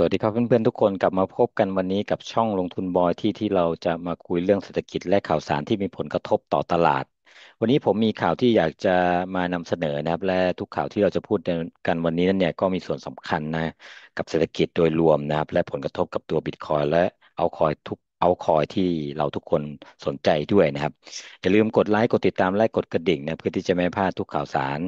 สวัสดีครับเพื่อนๆทุกคนกลับมาพบกันวันนี้กับช่องลงทุนบอยที่ที่เราจะมาคุยเรื่องเศรษฐกิจและข่าวสารที่มีผลกระทบต่อตลาด วันนี้ผมมีข่าวที่อยากจะมานำเสนอนะครับและทุกข่าวที่เราจะพูดกันวันนี้นั่นเนี่ยก็มีส่วนสำคัญนะกับเศรษฐกิจโดยรวมนะครับและผลกระทบกับตัวบิตคอยและเอาคอยทุกเอาคอยที่เราทุกคนสนใจด้วยนะครับ อย่าลืมกดไลค์กดติดตามและกดกระดิ่งนะเพื่อที่จะไม่พลาดทุกข่าวสาร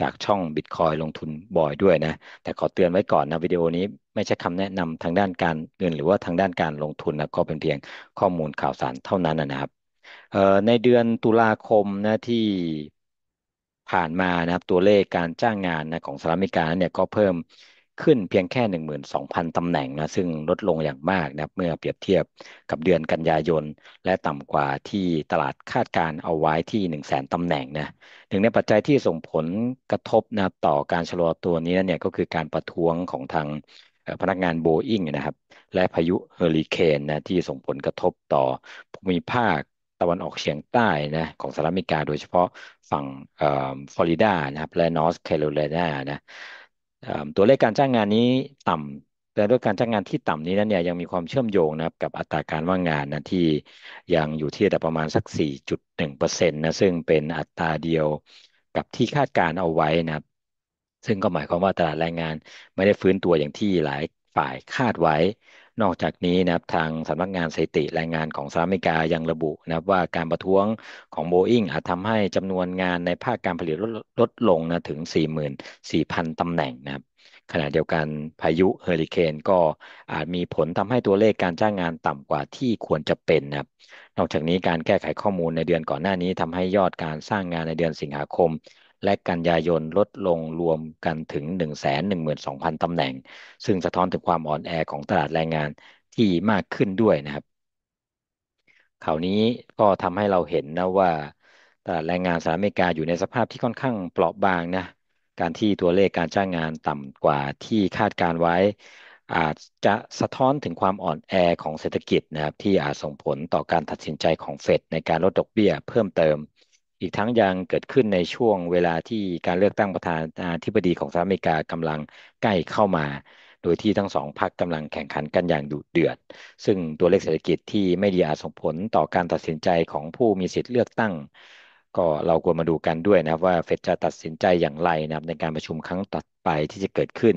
จากช่อง Bitcoin ลงทุนบ่อยด้วยนะ แต่ขอเตือนไว้ก่อนนะวิดีโอนี้ ไม่ใช่คำแนะนำทางด้านการเงินหรือว่าทางด้านการลงทุนนะก็เป็นเพียงข้อมูลข่าวสารเท่านั้นนะครับในเดือนตุลาคมนะที่ผ่านมานะครับ ตัวเลขการจ้างงานนะของสหรัฐอเมริกาเนี่ยก็เพิ่มขึ้นเพียงแค่ 12,000ตำแหน่งนะซึ่งลดลงอย่างมากนะเมื่อเปรียบเทียบกับเดือนกันยายน และต่ำกว่าที่ตลาดคาดการเอาไว้ที่100,000ตำแหน่งนะ หนึ่งในปัจจัยที่ส่งผลกระทบนะต่อการชะลอตัวนี้เนี่ยก็คือการประท้วงของทางพนักงานโบอิงนะครับ และพายุเฮอริเคนนะ ที่ส่งผลกระทบต่อภูมิภาคตะวันออกเฉียงใต้นะ ของสหรัฐอเมริกา โดยเฉพาะฝั่งฟลอริดา นะครับ และนอร์ทแคโรไลนานะตัวเลขการจ้างงานนี้ต่ำ แต่ด้วยการจ้างงานที่ต่ำนี้นั้นเนี่ยยังมีความเชื่อมโยงนะครับ กับอัตราการว่างงานนะที่ยังอยู่ที่แต่ประมาณสัก 4.1%นะซึ่งเป็นอัตราเดียวกับที่คาดการเอาไว้นะครับซึ่งก็หมายความว่าตลาดแรงงานไม่ได้ฟื้นตัวอย่างที่หลายฝ่ายคาดไว้นอกจากนี้นะครับทางสำนักงานสถิติแรงงานของสหรัฐอเมริกายังระบุนะครับว่าการประท้วงของโบอิงอาจทำให้จำนวนงานในภาคการผลิตลดลดลงนะถึง 44,000 ตำแหน่งนะครับขณะเดียวกันพายุเฮอริเคนก็อาจมีผลทำให้ตัวเลขการจ้างงานต่ำกว่าที่ควรจะเป็นนะครับนอกจากนี้การแก้ไขข้อมูลในเดือนก่อนหน้านี้ทำให้ยอดการสร้างงานในเดือนสิงหาคมและกันยายนลดลงรวมกันถึง 112,000ตำแหน่ง ซึ่งสะท้อนถึงความอ่อนแอของตลาดแรงงานที่มากขึ้นด้วยนะครับข่าวนี้ก็ทำให้เราเห็นนะว่าตลาดแรงงานสหรัฐอเมริกาอยู่ในสภาพที่ค่อนข้างเปราะบางนะการที่ตัวเลขการจ้างงานต่ำกว่าที่คาดการไว้ อาจจะสะท้อนถึงความอ่อนแอของเศรษฐกิจนะครับที่อาจส่งผลต่อการตัดสินใจของเฟดในการลดดอกเบี้ยเพิ่มเติมอีกทั้งยังเกิดขึ้นในช่วงเวลาที่การเลือกตั้งประธานาธิบดีของสหรัฐอเมริกากำลังใกล้เข้ามา โดยที่ทั้งสองพรรคกำลังแข่งขันกันอย่างดุเดือด ซึ่งตัวเลขเศรษฐกิจที่ไม่ดีอาจส่งผลต่อการตัดสินใจของผู้มีสิทธิ์เลือกตั้ง ก็เราควรมาดูกันด้วยนะว่าเฟดจะตัดสินใจอย่างไรนะในการประชุมครั้งต่อไปที่จะเกิดขึ้น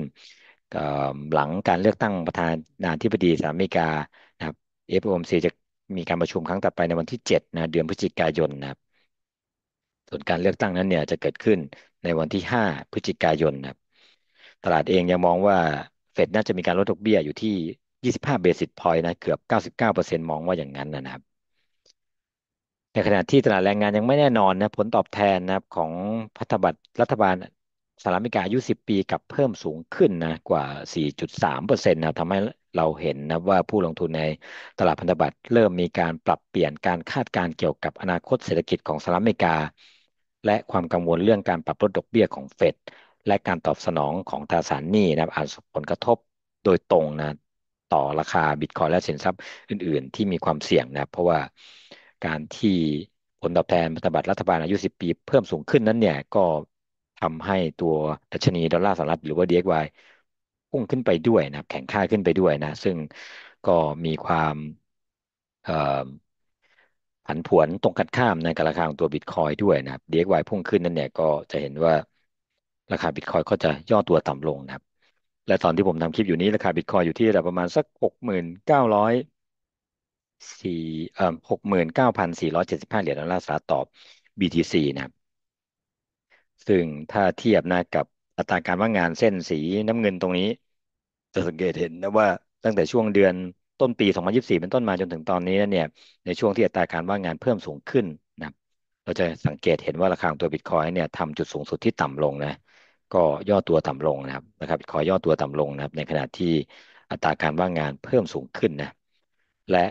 หลังการเลือกตั้งประธานาธิบดีสหรัฐอเมริกานะครับ FOMC จะมีการประชุมครั้งต่อไปในวันที่7นะเดือนพฤศจิกายนนะครับผลวนการเลือกตั้งนั้นเนี่ยจะเกิดขึ้นในวันที่ 5 พฤศจิกายนครับตลาดเองยังมองว่าเฟดน่าจะมีการลดดอกเบี้ยอยู่ที่ 25เบสิสพอยต์นะเกือบ 99%มองว่าอย่างนั้นนะครับในขณะที่ตลาดแรงงานยังไม่แน่นอนนะผลตอบแทนนะครับของพัฒบัตรรัฐบาลสหรัฐอเมริกาอายุ10 ปี กับเพิ่มสูงขึ้นนะกว่า 4.3%นะทำให้เราเห็นนะว่าผู้ลงทุนในตลาดพันธบัตรเริ่มมีการปรับเปลี่ยนการคาดการเกี่ยวกับอนาคตเศรษฐกิจของสหรัฐอเมริกาและความกังวลเรื่องการปรับลดดอกเบี้ยของเฟดและการตอบสนองของตราสารหนี้นะครับอาจส่งผลกระทบโดยตรงนะต่อราคาบิตคอยและสินทรัพย์อื่น ๆ ที่มีความเสี่ยงนะเพราะว่าการที่ผลตอบแทนพันธบัตรรัฐบาลอายุ10ปี เพิ่มสูงขึ้นนั้นเนี่ยก็ทำให้ตัวดัชนีดอลลาร์สหรัฐหรือว่า DXY พุ่งขึ้นไปด้วยนะแข็งค่าขึ้นไปด้วยนะ ซึ่งก็มีความผันผวนตรงกันข้ามในกราคาของตัวบิตคอยด้วยนะครับเดกไวพุ่งขึ้นนั่นเนี่ยก็จะเห็นว่าราคาบิตคอยก็จะย่อตัวต่ำลงนะครับ และตอนที่ผมทำคลิปอยู่นี้ ราคาบิตคอยอยู่ที่ระดับประมาณสักหกหมื่นเก้าร้อยสี่เอ่อหกหมื่นเก้าพันสี่ร้อยเจ็ดสิบห้าเหรียญดอลลาร์สหรัฐต่อ BTC นะครับ ซึ่งถ้าเทียบนะกับอัตราการว่างงานเส้นสีน้ำเงินตรงนี้ จะสังเกตเห็นนะว่าตั้งแต่ช่วงเดือนต้นปี2024 เป็นต้นมาจนถึงตอนนี้เนี่ยในช่วงที่อัตราการว่างงานเพิ่มสูงขึ้นนะเราจะสังเกตเห็นว่าราคาของตัวบิตคอยเนี่ยทำจุดสูงสุดที่ต่ำลงนะ ก็ย่อตัวต่ำลงนะครับนะครับบิตคอยย่อตัวต่ำลงนะครับ ในขณะที่อัตราการว่างงานเพิ่มสูงขึ้นนะและ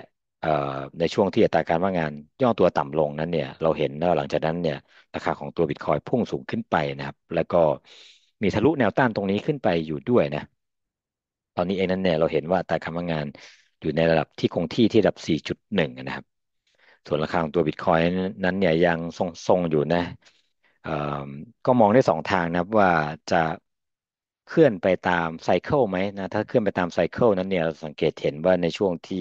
ในช่วงที่อัตราการว่างงาน ย่อตัวต่ำลงนั้นเนี่ย เราเห็นว่าหลังจากนั้นเนี่ยราคาของตัวบิตคอยพุ่งสูงขึ้นไปนะครับ แล้วก็มีทะลุแนวต้านตรงนี้ขึ้นไปอยู่ด้วยนะตอนนี้เองนั้นเนี่ยเราเห็นว่าอัตราการว่างงานอยู่ในระดับที่คงที่ที่ระดับ 4.1 นะครับ ส่วนราคาของตัวบิตคอยนั้นเนี่ยยังทรงงอยู่นะ ก็มองได้สองทางนะครับว่าจะเคลื่อนไปตามไซเคิลไหมนะถ้าเคลื่อนไปตามไซเคิลนั้นเนี่ยเราสังเกตเห็นว่าในช่วงที่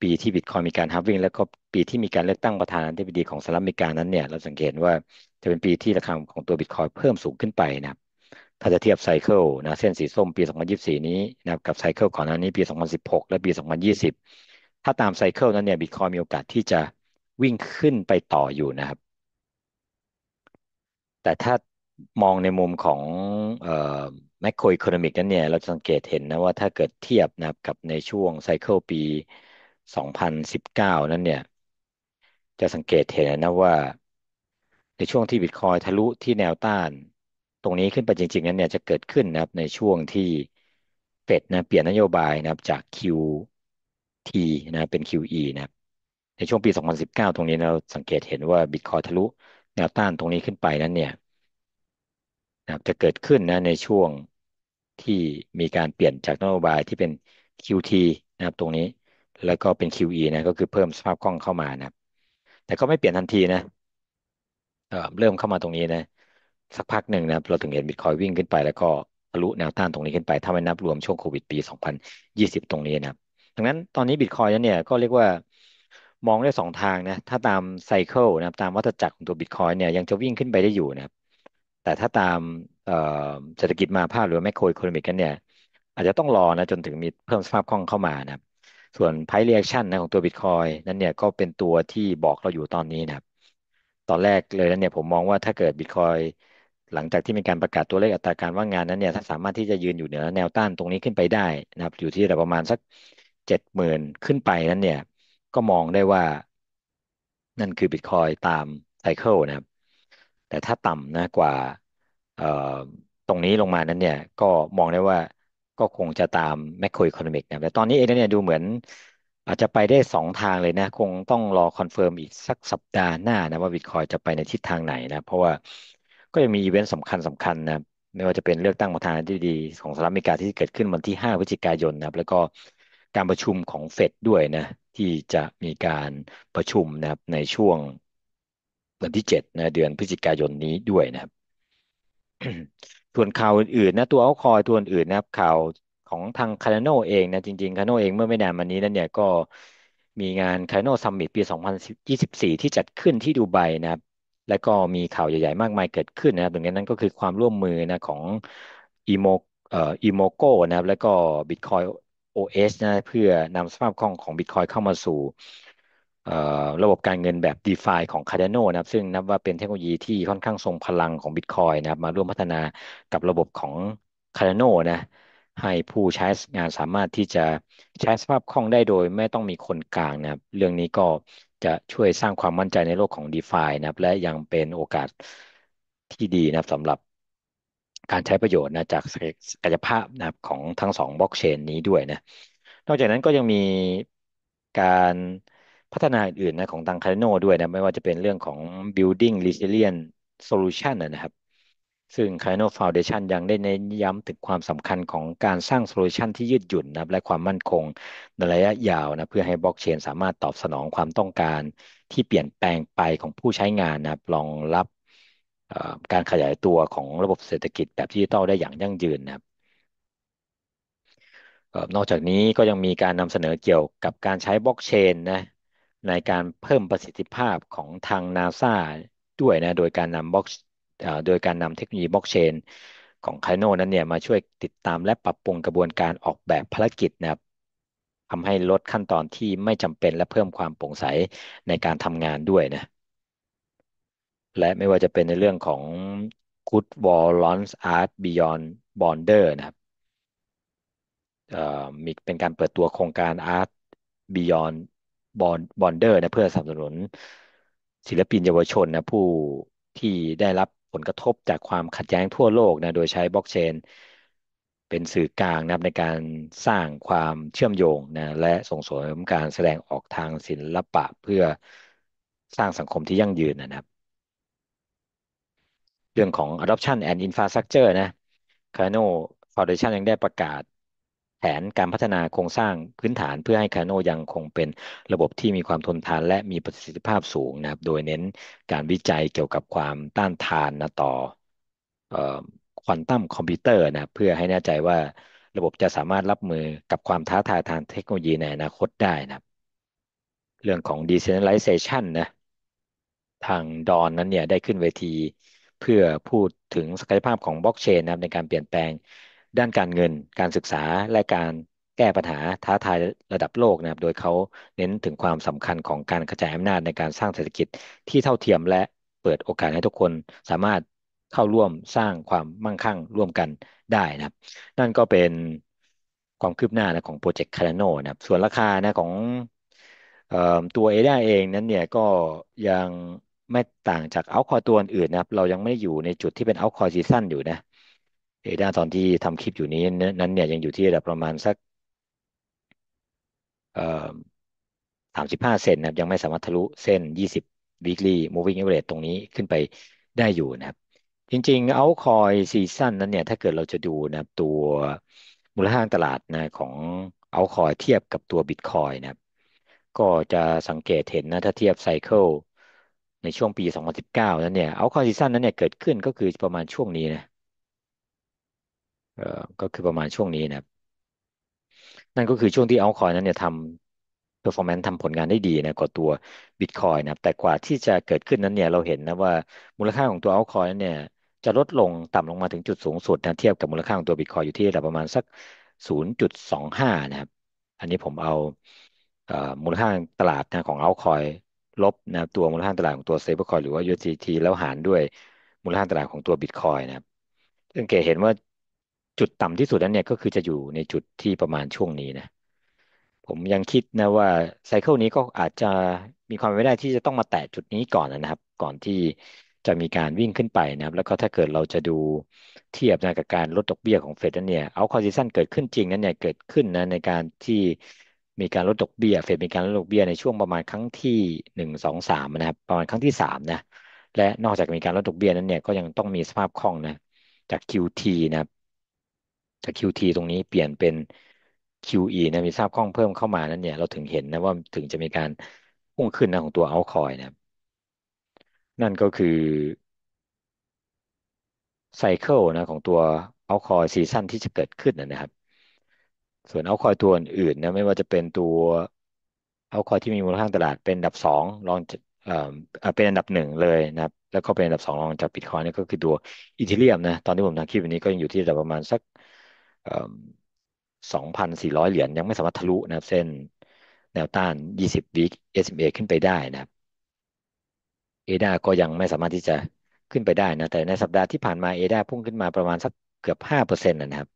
ปีที่บิตคอยมีการฮับวิ่งแล้วก็ปีที่มีการเลือกตั้งประธานาธิบดีของสหรัฐอเมริกานั้นเนี่ยเราสังเกตว่าจะเป็นปีที่ราคาของตัวบิตคอยเพิ่มสูงขึ้นไปนะครับถ้าจะเทียบไซเคิลนะเส้นสีส้มปี 2024 นี้นะกับไซเคิลก่อนหน้านี้ปี 2016 และปี 2020 ถ้าตามไซเคิลนั้นเนี่ยบิตคอยมีโอกาสที่จะวิ่งขึ้นไปต่ออยู่นะครับ แต่ถ้ามองในมุมของแมคโครอิโคโนมิกนั้นเนี่ย เราจะสังเกตเห็นนะว่าถ้าเกิดเทียบนะบกับในช่วงไซเคิลปี 2019 นั้นเนี่ย จะสังเกตเห็นนะว่าในช่วงที่บิตคอยทะลุที่แนวต้านตรงนี้ขึ้นไปจริง ๆนั้นเนี่ยจะเกิดขึ้นนะครับในช่วงที่เฟดนะเปลี่ยนนโยบายนะครับจาก QT นะเป็น QE นะครับ ในช่วงปี2019 ตรงนี้เราสังเกตเห็นว่าบิตคอยทะลุแนวต้านตรงนี้ขึ้นไปนั้นเนี่ยนะครับจะเกิดขึ้นนะในช่วงที่มีการเปลี่ยนจากนโยบายที่เป็น QT นะครับตรงนี้ แล้วก็เป็น QE นะก็คือเพิ่มสภาพคล่องเข้ามานะครับแต่ก็ไม่เปลี่ยนทันทีนะเเริ่มเข้ามาตรงนี้นะสักพักหนึ่งนะครับเราถึงเห็นบิตคอยวิ่งขึ้นไปแล้วก็ทะลุแนวต้านตรงนี้ขึ้นไปถ้าไม่นับรวมช่วงโควิดปี 2020 ตรงนี้นะครับดังนั้นตอนนี้บิตคอยนเนี่ยก็เรียกว่า มองได้สองทางนะ ถ้าตามไซเคิลนะตามวัฏจักรของตัวบิตคอยเนี่ยยังจะวิ่งขึ้นไปได้อยู่นะครับ แต่ถ้าตามเศรษฐกิจมาภาพหรือแมคโครอิโคโนมิกกันเนี่ย อาจจะต้องรอนะ จนถึงมีเพิ่มสภาพคล่องเข้ามานะครับส่วนไพเรียกชันนะของตัวบิตคอยนั้นเนี่ยก็เป็นตัวที่บอกเราอยู่ตอนนี้นะครับตอนแรกเลยนั้นเนี่ย ผมมองว่าถ้าเกิดบิตคอยหลังจากที่มีการประกาศตัวเลขอัตราการว่างงานนั้นเนี่ยถ้าสามารถที่จะยืนอยู่เหนือแนวต้านตรงนี้ขึ้นไปได้นะครับ อยู่ที่ประมาณสักเจ็ดหมื่นขึ้นไปนั้น เนี่ย ก็มองได้ว่านั่นคือบิตคอยตามไซเคิลนะครับ แต่ถ้าต่ำนะกว่าตรงนี้ลงมานั้นเนี่ยก็มองได้ว่าก็คงจะตามแมคโครอิคโนมิกนะแต่ตอนนี้เองเนี่ยดูเหมือนอาจจะไปได้สองทางเลยนะคงต้องรอคอนเฟิร์มอีกสักสัปดาห์หน้านะว่าบิตคอยจะไปในทิศทางไหนนะเพราะว่าก็ยังมีอีเวนต์สำคัญสำคัญนะครับไม่ว่าจะเป็นเลือกตั้งประธานาธิบดี ของสหรัฐอเมริกาที่เกิดขึ้นวันที่ 5พฤศจิกายนนะครับ แล้วก็การประชุมของเฟดด้วยนะ ที่จะมีการประชุมนะครับในช่วงวันที่7นะเดือนพฤศจิกายนนี้ด้วยนะครับ ส่วนข่าวอื่นๆ นะ ตัวเอาคอยตัวอื่นนะครับ ข่าวของทางคาร์โนเองนะ จริงๆคาร์โนเองเมื่อไม่นานมานี้นั้นเนี่ยก็มีงานคาร์โนซัมมิตปี 2024 ที่จัดขึ้นที่ดูไบนะครับและก็มีข่าวใหญ่ๆมากมายเกิดขึ้นนะครับตรงนี้นั่นก็คือความร่วมมือนะของอีโมเอ่ออีโมโกนะครับและก็ Bitcoin OS นะเพื่อนำสภาพคล่องของ Bitcoin เข้ามาสู่ระบบการเงินแบบ d e f าของ Cardano นะครับ ซึ่งนับว่าเป็นเทคโนโลยีที่ค่อนข้างทรงพลังของ Bitcoin นะครับ มาร่วมพัฒนากับระบบของ Cardano นะ ให้ผู้ใช้งานสามารถที่จะใช้สภาพคล่องได้โดยไม่ต้องมีคนกลางนะครับ เรื่องนี้ก็จะช่วยสร้างความมั่นใจในโลกของ d e f านะครับ และยังเป็นโอกาสที่ดีนะครับสำหรับการใช้ประโยชน์นะจากศักยภาพนะครับของทั้งสองบล็อกเชนนี้ด้วยนะ นอกจากนั้นก็ยังมีการพัฒนาอื่นๆนะของทางคาร์โนด้วยนะไม่ว่าจะเป็นเรื่องของ building resilient solution นะครับซึ่ง Kino Foundation ยังได้เน้นย้ำถึงความสำคัญของการสร้างโซลูชันที่ยืดหยุ่นนะและความมั่นคง ในระยะยาวนะเพื่อให้บล็อกเชน สามารถตอบสนองความต้องการ ที่เปลี่ยนแปลงไปของผู้ใช้งานนะรรองรับการขยายตัวของระบบเศรษฐกิจ แบบดิจิตอลได้อย่างยั่งยืนนะครับนอกจากนี้ก็ยังมีการนำเสนอเกี่ยวกับการใช้บล็อกเชนนะในการเพิ่มประสิทธิภาพของทางนาซาด้วยนะโดยการนำบล็อกโดยการนำเทคโนโลยีบล็อกเชนของคาโนนั้นเนี่ยมาช่วยติดตามและปรับปรุงกระบวนการออกแบบภารกิจนะครับทำให้ลดขั้นตอนที่ไม่จำเป็นและเพิ่มความโปร่งใสในการทำงานด้วยนะและไม่ว่าจะเป็นในเรื่องของ Good Wall Launch Art Beyond Border นะครับมีเป็นการเปิดตัวโครงการ Art Beyond Border นะเพื่อสนับสนุนศิลปินเยาวชนนะผู้ที่ได้รับลกระทบจากความขัดแย้งทั่วโลกนะ โดยใช้บล็อกเชนเป็นสื่อกลางนะครับในการสร้างความเชื่อมโยงนะ และส่งเสริมการแสดงออกทางศิลปะเพื่อสร้างสังคมที่ยั่งยืนนะครับ เรื่องของ adoption and infrastructure นะ Cardano Foundation ยังได้ประกาศแผนการพัฒนาโครงสร้างพื้นฐาน เพื่อให้คาโนยังคงเป็น ระบบที่มีความทนทานและมีประสิทธิภาพสูงนะครับ โดยเน้นการวิจัยเกี่ยวกับความต้านทานนะต่อ ควอนตัมคอมพิวเตอร์นะเพื่อให้แน่ใจว่าระบบจะสามารถรับมือกับความท้าทายทางเทคโนโลยีในอนาคตได้นะครับเรื่องของ decentralization นะทางดอนนั้นเนี่ยได้ขึ้นเวที เพื่อพูดถึงศักยภาพของบล็อกเชนนะครับในการเปลี่ยนแปลงด้านการเงินการศึกษาและการแก้ปัญหาท้าทายระดับโลกนะครับ โดยเขาเน้นถึงความสำคัญของการกระจายอำนาจในการสร้างเศรษฐกิจที่เท่าเทียมและเปิดโอกาสให้ทุกคน สามารถเข้าร่วมสร้างความมั่งคั่งร่วมกันได้นะครับ นั่นก็เป็นความคืบหน้านะของโปรเจกต์คาร์โนนะครับ ส่วนราคานะของตัวเอด้าเองนั้นเนี่ยก็ยังไม่ต่างจากเอาคอตัวอื่นนะครับ เรายังไม่ได้อยู่ในจุดที่เป็นเอาคอซีซั่นอยู่นะอด้าตอนที่ทำคลิปอยู่นี้นั้นเนี่ยยังอยู่ที่ระดับประมาณสักสามสิบห้าเซนนะครับยังไม่สามารถทะลุเส้นยี่สิบ weekly moving average ตรงนี้ขึ้นไปได้อยู่นะครับ จริงๆเอาคอยซีซั่นนั้นเนี่ย ถ้าเกิดเราจะดูนะครับตัวมูลค่าตลาดนะของเอาคอยเทียบกับตัวบิตคอยนะครับก็จะสังเกตเห็นนะ ถ้าเทียบไซเคิลในช่วงปี 2019 นั้นเนี่ยเอาคอยซีซั่นนั้นเนี่ยเกิดขึ้นก็คือประมาณช่วงนี้นะก็คือประมาณช่วงนี้นะนั่นก็คือช่วงที่เอาคอยนั้นเนี่ยทำร์ฟอร์แมนซ์ทำผลงานได้ดีนะกว่าตัวบิตคอยนะ แต่กว่าที่จะเกิดขึ้นนั้นเนี่ยเราเห็นนะว่ามูลค่าของตัวเอาคอยนั้นเนี่ยจะลดลง ต่ำลงมาถึงจุดสูงสุดนะเทียบกับมูลค่าของตัวบิตคอยอยู่ที่ระดับประมาณสัก 0.25 นะครับ อันนี้ผมเอา มูลค่าตลาดนะของเอาคอยลบนะตัวมูลค่าตลาดของตัวเซ a b อ e c หรือว่า USDT แล้วหารด้วยมูลค่าตลาดของตัวบิตคอยนะครับซึ่งเกเห็นว่าจุดต่ำที่สุดนั้นเนี่ยก็คือจะอยู่ในจุดที่ประมาณช่วงนี้นะ ผมยังคิดนะว่าไซเคิลนี้ก็อาจจะมีความเป็นไปได้ที่จะต้องมาแตะจุดนี้ก่อนนะครับ ก่อนที่จะมีการวิ่งขึ้นไปนะครับ แล้วก็ถ้าเกิดเราจะดูเทียบนะกับการลดดอกเบี้ยของเฟดนั้นเนี่ยเอาคอร์ดิชันเกิดขึ้นจริงนั้นเนี่ยเกิดขึ้นนะในการที่มีการลดดอกเบี้ยเฟดมีการลดดอกเบี้ยในช่วงประมาณครั้งที่หนึ่งสองสามนะครับ ประมาณครั้งที่สามนะและนอกจากมีการลดดอกเบี้ยนั้นเนี่ยก็ยังต้องมีสภาพคล่องนะ จาก QT นะครับถ้า QT ตรงนี้เปลี่ยนเป็น QE นะ มีทราบคล่องเพิ่มเข้ามานั้นเนี่ย เราถึงเห็นนะว่าถึงจะมีการพุ่งขึ้นนะของตัว altcoin นะ นั่นก็คือไซเคิลนะของตัว altcoin ซีซั่นที่จะเกิดขึ้นนะครับ ส่วน altcoin ตัวอื่นนะไม่ว่าจะเป็นตัว altcoin ที่มีมูลค่าตลาดเป็นอันดับสองรองเอ่อเป็นอันดับหนึ่งเลยนะครับ แล้วก็เป็นอันดับสองรองจากบิตคอยน์นี่ก็คือตัวอีเทเรียมนะ ตอนที่ผมทำคลิปวันนี้ก็ยังอยู่ที่ระดับประมาณสัก2,400 เหรียญยังไม่สามารถทะลุนะครับเส้นแนวต้าน 20 week SMA ขึ้นไปได้นะครับเอดาก็ยังไม่สามารถที่จะขึ้นไปได้นะ แต่ในสัปดาห์ที่ผ่านมาเอดาพุ่งขึ้นมาประมาณสักเกือบ5%นะครับ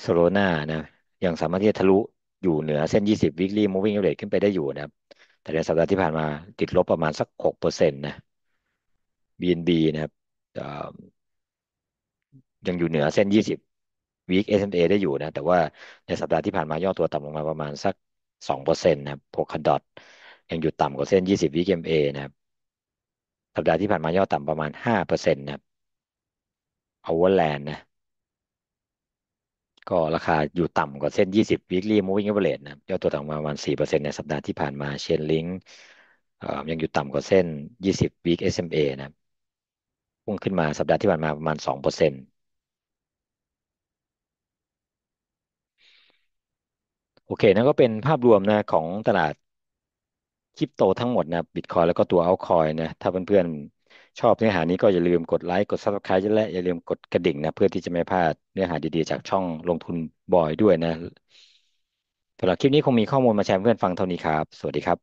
โซโลนานะยังสามารถที่จะทะลุอยู่เหนือเส้น 20 weekly moving average ขึ้นไปได้อยู่นะครับ แต่ในสัปดาห์ที่ผ่านมาติดลบประมาณสัก6%นะ BNB นะครับยังอยู่เหนือเส้น 20วีค S&A ได้อยู่นะแต่ว่าในสัปดาห์ที่ผ่านมาย่อตัวต่ำลงมาประมาณสัก2%นะครับ p o คดด d o ยังอยู่ต่ำกว่าเส้น20วีค k MA นะครับสัปดาห์ที่ผ่านมาย่อต่ำประมาณ5%นะครับอเวอร์แลนะก็ราคาอยู่ต่ำกว่าเส้น20 weekly moving average นะครัย่อตัวต่ำประมาณ4%ในสัปดาห์ที่ผ่านมาเชนลิงยังอยู่ต่ำกว่าเส้น20 week SMA นะเอนะพุ่งขึ้นมาสัปดาห์ที่ผ่านมาประมาณ2%โอเคนั่นก็เป็นภาพรวมนะของตลาดคริปโตทั้งหมดนะ บิตคอยแล้วก็ตัวเอาคอยนะ ถ้าเพื่อนๆชอบเนื้อหานี้ก็อย่าลืมกดไลค์กด subscribe และอย่าลืมกดกระดิ่งนะเพื่อที่จะไม่พลาดเนื้อหาดีๆจากช่องลงทุนบ่อยด้วยนะสำหรับคลิปนี้คงมีข้อมูลมาแชร์เพื่อนฟังเท่านี้ครับ สวัสดีครับ